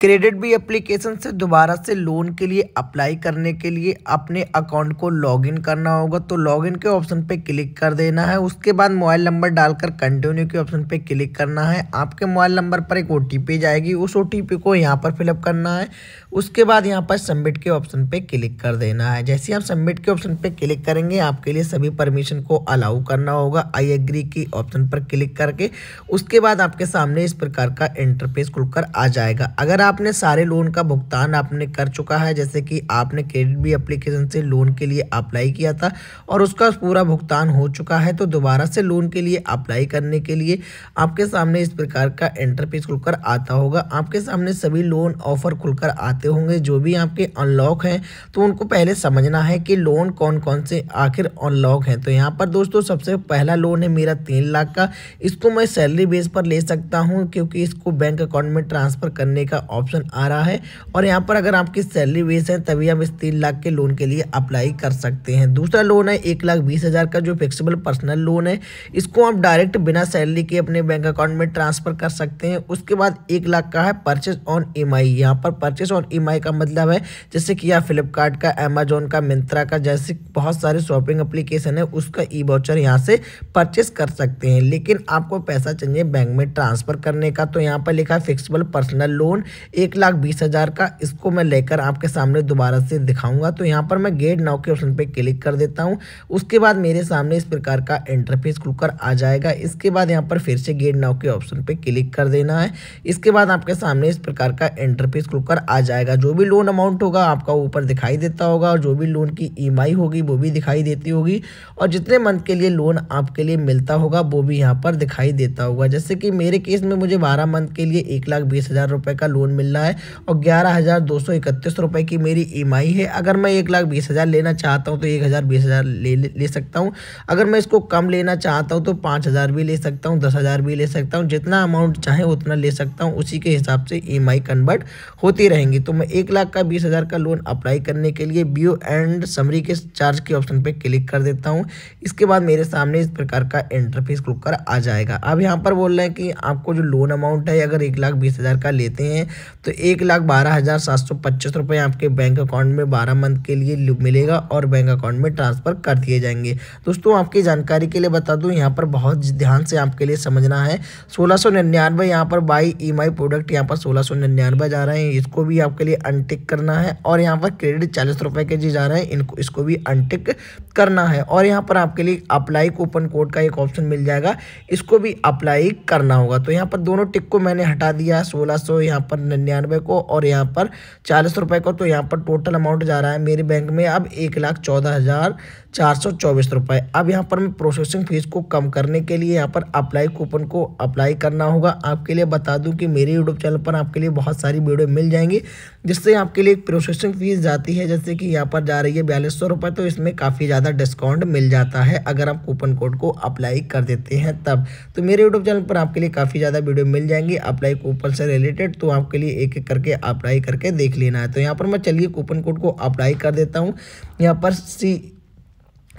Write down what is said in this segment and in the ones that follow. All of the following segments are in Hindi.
क्रेडिट भी एप्लीकेशन से दोबारा से लोन के लिए अप्लाई करने के लिए अपने अकाउंट को लॉगिन करना होगा तो लॉगिन के ऑप्शन पे क्लिक कर देना है उसके बाद मोबाइल नंबर डालकर कंटिन्यू के ऑप्शन पे क्लिक करना है आपके मोबाइल नंबर पर एक ओ जाएगी उस ओ को यहाँ पर फिलअप करना है उसके बाद यहाँ पर सबमिट के ऑप्शन पर क्लिक कर देना है जैसे आप सबमिट के ऑप्शन पर क्लिक करेंगे आपके लिए सभी परमिशन को अलाउ करना होगा आई एग्री की ऑप्शन पर क्लिक करके उसके बाद आपके सामने इस प्रकार का इंटरफेस खुलकर आ जाएगा अगर आपने सारे लोन का भुगतान आपने कर चुका है जैसे कि आपने क्रेडिट भी अप्लीकेशन से लोन के लिए अप्लाई किया था और उसका पूरा भुगतान हो चुका है तो दोबारा से लोन के लिए अप्लाई करने के लिए आपके सामने इस प्रकार का इंटरफेस खुलकर आता होगा आपके सामने सभी लोन ऑफर खुलकर आते होंगे जो भी आपके अनलॉक हैं तो उनको पहले समझना है कि लोन कौन कौन से आखिर अनलॉक हैं तो यहाँ पर दोस्तों सबसे पहला लोन है मेरा तीन लाख का इसको मैं सैलरी बेस पर ले सकता हूँ क्योंकि इसको बैंक अकाउंट में ट्रांसफ़र करने का ऑप्शन आ रहा है और यहाँ पर अगर आपकी सैलरी बेस है तभी हम इस तीन लाख के लोन के लिए अप्लाई कर सकते हैं दूसरा लोन है एक लाख बीस हज़ार का जो फ्लेक्सिबल पर्सनल लोन है इसको आप डायरेक्ट बिना सैलरी के अपने बैंक अकाउंट में ट्रांसफ़र कर सकते हैं उसके बाद एक लाख का है परचेज ऑन ई एम यहाँ पर परचेज ऑन ई का मतलब है जैसे कि आप फ्लिपकार्ट का अमेजोन का मिंत्रा का जैसे बहुत सारे शॉपिंग अप्लीकेशन है उसका ई वाउचर यहाँ से परचेस कर सकते हैं लेकिन आपको पैसा चाहिए बैंक में ट्रांसफ़र करने का तो यहाँ पर लिखा है फिक्सबल पर्सनल लोन एक लाख बीस हज़ार का इसको मैं लेकर आपके सामने दोबारा से दिखाऊंगा तो यहाँ पर मैं गेट नाउ के ऑप्शन पे क्लिक कर देता हूँ उसके बाद मेरे सामने इस प्रकार का इंटरफेस खुलकर आ जाएगा इसके बाद यहाँ पर फिर से गेट नाव के ऑप्शन पर क्लिक कर देना है इसके बाद आपके सामने इस प्रकार का इंटरफेस खुलकर आ जाएगा जो भी लोन अमाउंट होगा आपका ऊपर दिखाई देता होगा और जो भी लोन की ई होगी वो भी दिखाई देती होगी और जितने मंथ के लिए लोन आपके लिए मिलता होगा वो भी यहाँ पर दिखाई देता होगा जैसे कि मेरे केस में मुझे बारह मंथ के लिए एक लाख बीस हज़ार रुपये का लोन मिलना है और ग्यारह हज़ार दो सौ इकतीस रुपये की मेरी ई e है अगर मैं एक लाख बीस हज़ार लेना चाहता हूँ तो एक हज़ार बीस हज़ार ले ले सकता हूँ अगर मैं इसको कम लेना चाहता हूँ तो पाँच हज़ार भी ले सकता हूँ दस हज़ार भी ले सकता हूँ जितना अमाउंट चाहे उतना ले सकता हूँ उसी के हिसाब से ई e कन्वर्ट होती रहेंगी तो मैं एक लाख का बीस हज़ार का लोन अप्लाई करने के लिए बी एंड समरी के चार्ज के ऑप्शन पर क्लिक कर देता हूँ इसके बाद मेरे सामने इस प्रकार का इंटरफेस खुलकर आ जाएगा अब यहाँ पर बोल रहे हैं कि आपको जो लोन अमाउंट है अगर एक लाख बीस हज़ार का लेते हैं तो एक लाख बारह हज़ार सात सौ पच्चीस रुपये आपके बैंक अकाउंट में बारह मंथ के लिए मिलेगा और बैंक अकाउंट में ट्रांसफ़र कर दिए जाएंगे दोस्तों आपकी जानकारी के लिए बता दूँ यहाँ पर बहुत ध्यान से आपके लिए समझना है सोलह सौ निन्यानवे यहाँ पर बाई ई प्रोडक्ट यहाँ पर सोलह सौ निन्यानवे जा रहे हैं इसको भी आपके लिए अनटिक करना है और यहाँ पर क्रेडिट चालीस रुपये के जी जा रहे हैं इनको इसको भी अनटिक करना है और यहाँ पर आपके लिए अप्लाई कूपन कोड का एक ऑप्शन मिल जाएगा इसको भी अप्लाई करना होगा तो यहाँ पर दोनों टिक को मैंने हटा दिया सोलह सौ यहाँ पर निन्यानवे को और यहाँ पर चालीस रुपये को तो यहाँ पर टोटल अमाउंट जा रहा है मेरे बैंक में अब एक लाख चौदह हज़ार चार सौ चौबीस रुपये अब यहाँ पर मैं प्रोसेसिंग फ़ीस को कम करने के लिए यहाँ पर अप्लाई कूपन को अप्लाई करना होगा आपके लिए बता दूं कि मेरे यूट्यूब चैनल पर आपके लिए बहुत सारी वीडियो मिल जाएंगी जिससे आपके लिए प्रोसेसिंग फ़ीस जाती है जैसे कि यहाँ पर जा रही है बयालीस सौ रुपये तो इसमें काफ़ी ज़्यादा डिस्काउंट मिल जाता है अगर आप कूपन कोड को अप्लाई कर देते हैं तब तो मेरे यूट्यूब चैनल पर आपके लिए काफ़ी ज़्यादा वीडियो मिल जाएंगी अप्लाई कूपन से रिलेटेड तो आपके लिए एक एक करके अप्लाई करके देख लेना है तो यहाँ पर मैं चलिए कूपन कोड को अप्लाई कर देता हूँ यहाँ पर सी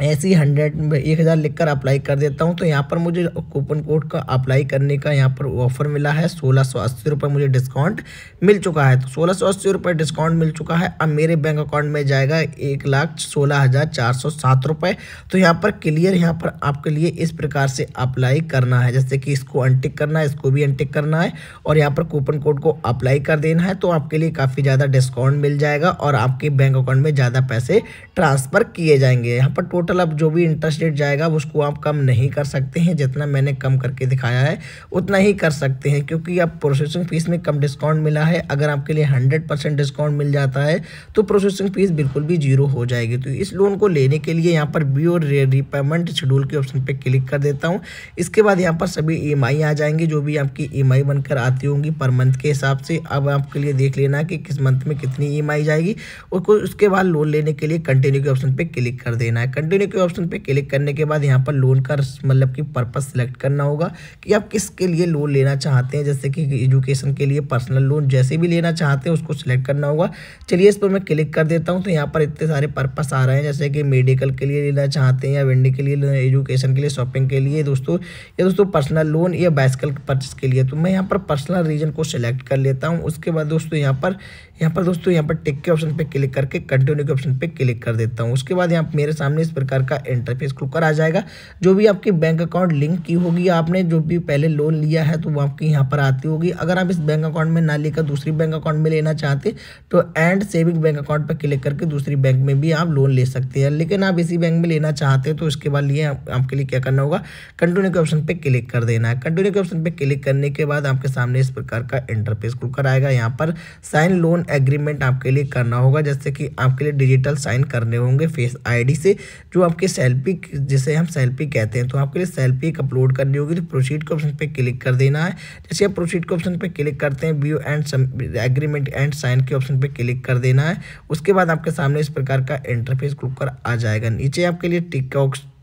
ऐसी हंड्रेड में एक हज़ार लिख कर अप्लाई कर देता हूँ तो यहाँ पर मुझे कूपन कोड का अप्लाई करने का यहाँ पर ऑफर मिला है सोलह सौ अस्सी रुपये मुझे डिस्काउंट मिल चुका है तो सोलह सौ अस्सी रुपये डिस्काउंट मिल चुका है अब मेरे बैंक अकाउंट में जाएगा एक लाख सोलह हज़ार चार सौ सात रुपये तो यहाँ पर क्लियर यहाँ पर आपके लिए इस प्रकार से अप्लाई करना है जैसे कि इसको अनटिक करना है इसको भी अनटिक करना है और यहाँ पर कूपन कोड को अप्लाई कर देना है तो आपके लिए काफ़ी ज़्यादा डिस्काउंट मिल जाएगा और आपके बैंक अकाउंट में ज़्यादा पैसे ट्रांसफ़र किए जाएंगे यहाँ पर टोटल टोटल अब जो भी इंटरेस्ट रेट जाएगा उसको आप कम नहीं कर सकते हैं जितना मैंने कम करके दिखाया है उतना ही कर सकते हैं क्योंकि अब प्रोसेसिंग फ़ीस में कम डिस्काउंट मिला है अगर आपके लिए हंड्रेड परसेंट डिस्काउंट मिल जाता है तो प्रोसेसिंग फ़ीस बिल्कुल भी जीरो हो जाएगी तो इस लोन को लेने के लिए यहाँ पर बी और रिपेमेंट शेड्यूल के ऑप्शन पर क्लिक कर देता हूँ इसके बाद यहाँ पर सभी ई e आ जाएंगी जो भी आपकी ई e बनकर आती होंगी पर मंथ के हिसाब से अब आपके लिए देख लेना कि किस मंथ में कितनी ई e जाएगी और उसके बाद लोन लेने के लिए कंटिन्यू के ऑप्शन पर क्लिक कर देना है कंटिन्यू कंटिन्यू के ऑप्शन पे क्लिक करने के बाद यहाँ पर लोन का मतलब कि पर्पस सेलेक्ट करना होगा कि आप किसके लिए लोन लेना चाहते हैं जैसे कि एजुकेशन के लिए पर्सनल लोन जैसे भी लेना चाहते हैं उसको सिलेक्ट करना होगा चलिए इस पर मैं क्लिक कर देता हूँ तो यहाँ पर इतने सारे पर्पस आ रहे हैं जैसे कि मेडिकल के लिए लेना चाहते हैं या वेंडिंग के लिए एजुकेशन के लिए शॉपिंग के लिए दोस्तों या दोस्तों पर्सनल लोन या बाइसकल परचेस के लिए तो मैं यहाँ पर पर्सनल रीजन को सिलेक्ट कर लेता हूँ उसके बाद दोस्तों यहाँ पर यहाँ पर दोस्तों यहाँ पर टिक के ऑप्शन पे क्लिक करके कंटिन्यू के ऑप्शन पे क्लिक कर देता हूँ उसके बाद यहाँ मेरे सामने इस प्रकार का इंटरफेस खुलकर आ जाएगा जो भी आपकी बैंक अकाउंट लिंक की होगी आपने जो भी पहले लोन लिया है तो वो आपकी यहाँ पर आती होगी अगर आप इस बैंक अकाउंट में ना लेकर दूसरी बैंक अकाउंट में लेना चाहते तो एंड सेविंग बैंक अकाउंट पर क्लिक करके दूसरी बैंक में भी आप लोन ले सकते हैं लेकिन आप इसी बैंक में लेना चाहते हैं तो उसके बाद लिए आपके लिए क्या करना होगा कंटिन्यू के ऑप्शन पर क्लिक कर देना है कंटिन्यू के ऑप्शन पर क्लिक करने के बाद आपके सामने इस प्रकार का इंटरफेस खुलकर आएगा यहाँ पर साइन लोन एग्रीमेंट आपके लिए करना होगा जैसे कि आपके लिए डिजिटल साइन करने होंगे फेस आईडी से जो आपके सेल्फी जिसे हम सेल्फी कहते हैं तो आपके लिए सेल्फी एक अपलोड करनी होगी तो प्रोसीड के ऑप्शन पर क्लिक कर देना है जैसे आप प्रोसीड के ऑप्शन पर क्लिक करते हैं view and agreement and sign के ऑप्शन पर क्लिक कर देना है उसके बाद आपके सामने इस प्रकार का इंटरफेस खुलकर आ जाएगा नीचे आपके लिए टिक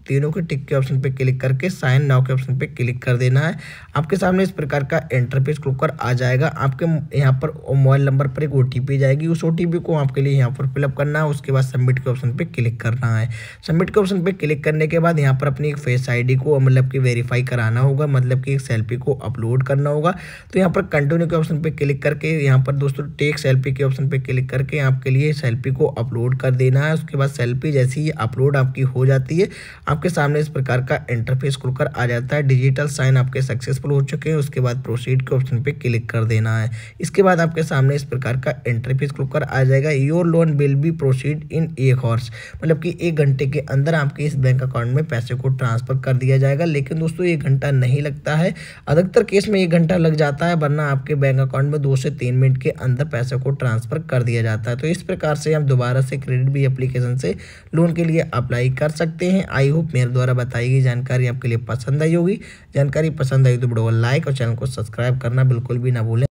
तीनों के टिक के ऑप्शन पे क्लिक करके साइन नाव के ऑप्शन पे क्लिक कर देना है आपके सामने इस प्रकार का इंटरफेस खुलकर आ जाएगा आपके यहाँ पर मोबाइल नंबर पर एक ओ जाएगी उस ओ को आपके लिए यहाँ पर फिलअप करना है उसके बाद सबमिट के ऑप्शन पर क्लिक करना है सबमिट के ऑप्शन पर क्लिक करने के बाद यहाँ पर अपनी एक फेस आई को मतलब कि वेरीफाई कराना होगा मतलब कि एक सेल्फी को अपलोड करना होगा तो यहाँ पर कंटिन्यू के ऑप्शन पर क्लिक करके यहाँ पर दोस्तों टेक सेल्फी के ऑप्शन पर क्लिक करके आपके लिए सेल्फी को अपलोड कर देना है उसके बाद सेल्फी जैसी ही अपलोड आपकी हो जाती है आपके सामने इस प्रकार का इंटरफेस खुलकर आ जाता है डिजिटल साइन आपके सक्सेसफुल हो चुके हैं उसके बाद प्रोसीड के ऑप्शन पे क्लिक कर देना है इसके बाद आपके सामने इस प्रकार का इंटरफेस खुलकर आ जाएगा your loan will be proceed in एक हॉर्स मतलब कि एक घंटे के अंदर आपके इस बैंक अकाउंट में पैसे को ट्रांसफ़र कर दिया जाएगा लेकिन दोस्तों एक घंटा नहीं लगता है अधिकतर केस में एक घंटा लग जाता है वरना आपके बैंक अकाउंट में दो से तीन मिनट के अंदर पैसे को ट्रांसफ़र कर दिया जाता है तो इस प्रकार से हम दोबारा से क्रेडिट भी एप्लीकेशन से लोन के लिए अप्लाई कर सकते हैं आई होप रूप मेरे द्वारा बताई गई जानकारी आपके लिए पसंद आई होगी जानकारी पसंद आई तो वीडियो को लाइक और चैनल को सब्सक्राइब करना बिल्कुल भी ना भूलें